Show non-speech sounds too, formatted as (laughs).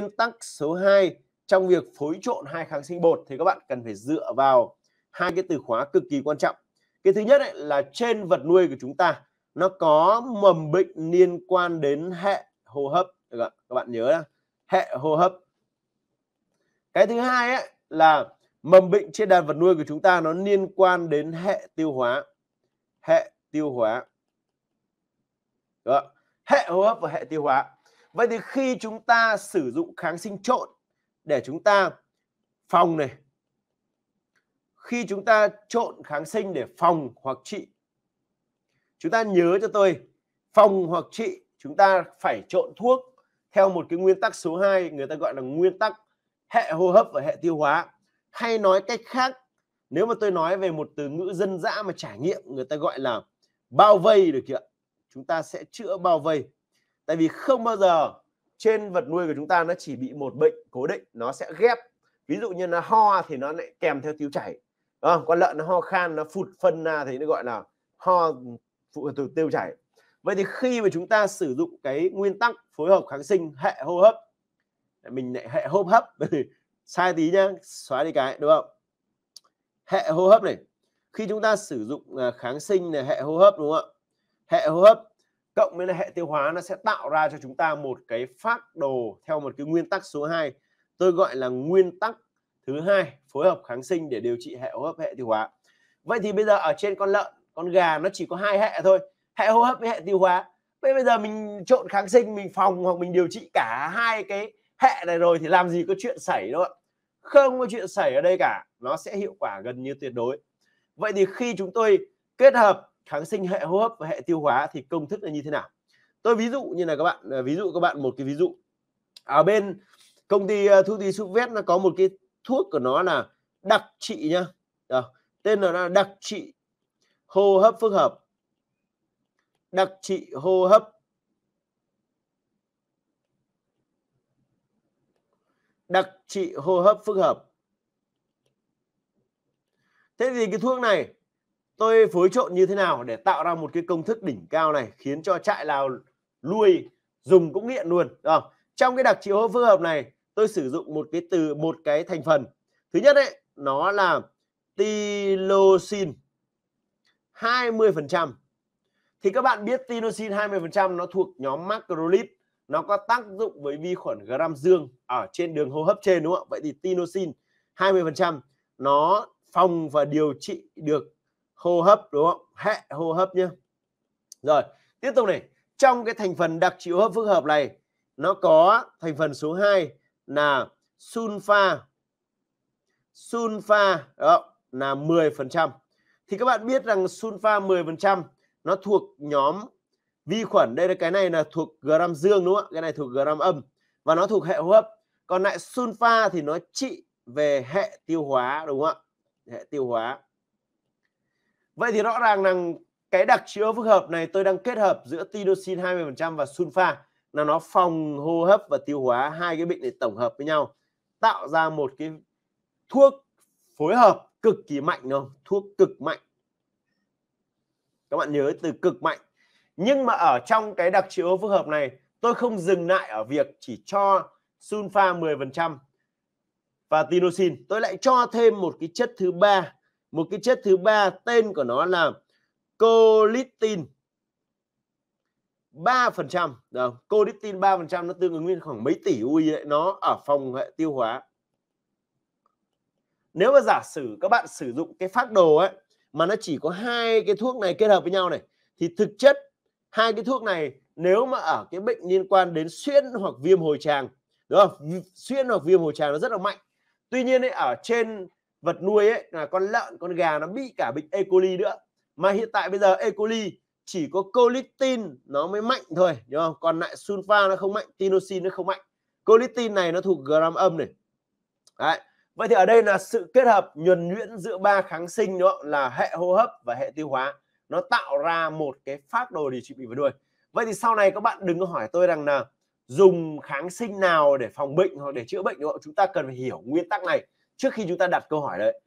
Nguyên tắc số 2 trong việc phối trộn hai kháng sinh bột thì các bạn cần phải dựa vào hai cái từ khóa cực kỳ quan trọng. Cái thứ nhất ấy, là trên vật nuôi của chúng ta nó có mầm bệnh liên quan đến hệ hô hấp các bạn nhớ là hệ hô hấp cái thứ hai ấy, là mầm bệnh trên đàn vật nuôi của chúng ta nó liên quan đến hệ tiêu hóa hệ tiêu hóa được hệ hô hấp và hệ tiêu hóa Vậy thì khi chúng ta sử dụng kháng sinh trộn để chúng ta phòng này khi chúng ta trộn kháng sinh để phòng hoặc trị chúng ta nhớ cho tôi phòng hoặc trị chúng ta phải trộn thuốc theo một cái nguyên tắc số 2 người ta gọi là nguyên tắc hệ hô hấp và hệ tiêu hóa hay nói cách khác nếu mà tôi nói về một từ ngữ dân dã mà trải nghiệm người ta gọi là bao vây được kìa chúng ta sẽ chữa bao vây tại vì không bao giờ trên vật nuôi của chúng ta nó chỉ bị một bệnh cố định nó sẽ ghép ví dụ như là ho thì nó lại kèm theo tiêu chảy à, con lợn nó ho khan nó phụt phân ra thì nó gọi là ho phụ từ tiêu chảy vậy thì khi mà chúng ta sử dụng cái nguyên tắc phối hợp kháng sinh hệ hô hấp mình lại hệ hô hấp (laughs) sai tí nhá xóa đi cái đúng không hệ hô hấp này khi chúng ta sử dụng à, kháng sinh này hệ hô hấp đúng không ạ hệ hô hấp cộng với là hệ tiêu hóa nó sẽ tạo ra cho chúng ta một cái phát đồ theo một cái nguyên tắc số 2 tôi gọi là nguyên tắc thứ hai phối hợp kháng sinh để điều trị hệ hô hấp hệ tiêu hóa vậy thì bây giờ ở trên con lợn con gà nó chỉ có hai hệ thôi hệ hô hấp với hệ tiêu hóa vậy bây giờ mình trộn kháng sinh mình phòng hoặc mình điều trị cả hai cái hệ này rồi thì làm gì có chuyện xảy đâu ạ không có chuyện xảy ở đây cả nó sẽ hiệu quả gần như tuyệt đối vậy thì khi chúng tôi kết hợp kháng sinh hệ hô hấp và hệ tiêu hóa thì công thức là như thế nào tôi ví dụ như là các bạn à, ví dụ các bạn một cái ví dụ ở à, bên công ty à, thuốc đi Subvet nó có một cái thuốc của nó là đặc trị nhá Đó. tên là đặc trị hô hấp phức hợp đặc trị hô hấp đặc trị hô hấp phức hợp thế thì cái thuốc này tôi phối trộn như thế nào để tạo ra một cái công thức đỉnh cao này khiến cho trại lào lui dùng cũng nghiện luôn không? trong cái đặc trị hô phức hợp này tôi sử dụng một cái từ một cái thành phần thứ nhất đấy nó là tilosin 20 phần trăm thì các bạn biết tinosin 20 phần trăm nó thuộc nhóm macrolide nó có tác dụng với vi khuẩn gram dương ở trên đường hô hấp trên đúng không ạ vậy thì tinosin 20 phần trăm nó phòng và điều trị được hô hấp đúng không hệ hô hấp nhé rồi tiếp tục này trong cái thành phần đặc trị hô hấp phức hợp này nó có thành phần số 2 là sunfa sunfa đó, là 10% thì các bạn biết rằng sunfa 10% nó thuộc nhóm vi khuẩn đây là cái này là thuộc gram dương đúng không ạ cái này thuộc gram âm và nó thuộc hệ hô hấp còn lại sunfa thì nó trị về hệ tiêu hóa đúng không ạ hệ tiêu hóa Vậy thì rõ ràng rằng cái đặc chữa phức hợp này tôi đang kết hợp giữa tidosin 20% và sunfa là nó phòng hô hấp và tiêu hóa hai cái bệnh này tổng hợp với nhau tạo ra một cái thuốc phối hợp cực kỳ mạnh không thuốc cực mạnh các bạn nhớ từ cực mạnh nhưng mà ở trong cái đặc trị phức hợp này tôi không dừng lại ở việc chỉ cho sunfa 10% và tinosin tôi lại cho thêm một cái chất thứ ba một cái chất thứ ba tên của nó là colistin 3% đâu colistin 3% nó tương ứng với khoảng mấy tỷ ui đấy nó ở phòng hệ tiêu hóa nếu mà giả sử các bạn sử dụng cái phác đồ ấy mà nó chỉ có hai cái thuốc này kết hợp với nhau này thì thực chất hai cái thuốc này nếu mà ở cái bệnh liên quan đến xuyên hoặc viêm hồi tràng đúng không xuyên hoặc viêm hồi tràng nó rất là mạnh tuy nhiên ấy, ở trên vật nuôi ấy là con lợn con gà nó bị cả bệnh E. coli nữa mà hiện tại bây giờ E. coli chỉ có colitin nó mới mạnh thôi đúng không còn lại sulfa nó không mạnh tinosin nó không mạnh colitin này nó thuộc gram âm này Đấy. vậy thì ở đây là sự kết hợp nhuần nhuyễn giữa ba kháng sinh đó là hệ hô hấp và hệ tiêu hóa nó tạo ra một cái phác đồ điều trị bị vật nuôi vậy thì sau này các bạn đừng có hỏi tôi rằng là dùng kháng sinh nào để phòng bệnh hoặc để chữa bệnh đúng không? chúng ta cần phải hiểu nguyên tắc này trước khi chúng ta đặt câu hỏi đấy